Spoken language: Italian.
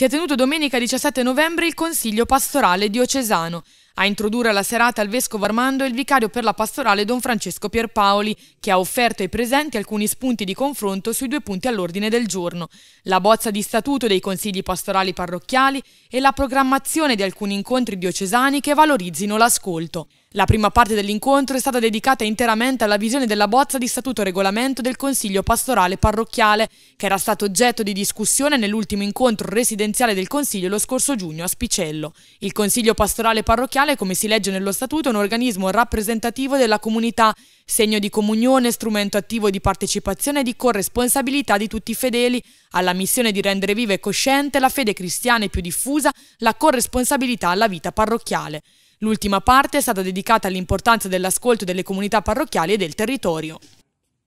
Si è tenuto domenica 17 novembre il Consiglio pastorale diocesano. A introdurre la serata il vescovo Armando e il vicario per la pastorale Don Francesco Pierpaoli, che ha offerto ai presenti alcuni spunti di confronto sui due punti all'ordine del giorno, la bozza di statuto dei consigli pastorali parrocchiali e la programmazione di alcuni incontri diocesani che valorizzino l'ascolto. La prima parte dell'incontro è stata dedicata interamente alla visione della bozza di statuto regolamento del Consiglio pastorale parrocchiale, che era stato oggetto di discussione nell'ultimo incontro residenziale del Consiglio lo scorso giugno a Spicello. Il Consiglio pastorale parrocchiale comunale, come si legge nello Statuto, è un organismo rappresentativo della comunità, segno di comunione, strumento attivo di partecipazione e di corresponsabilità di tutti i fedeli, alla missione di rendere viva e cosciente la fede cristiana e più diffusa, la corresponsabilità alla vita parrocchiale. L'ultima parte è stata dedicata all'importanza dell'ascolto delle comunità parrocchiali e del territorio.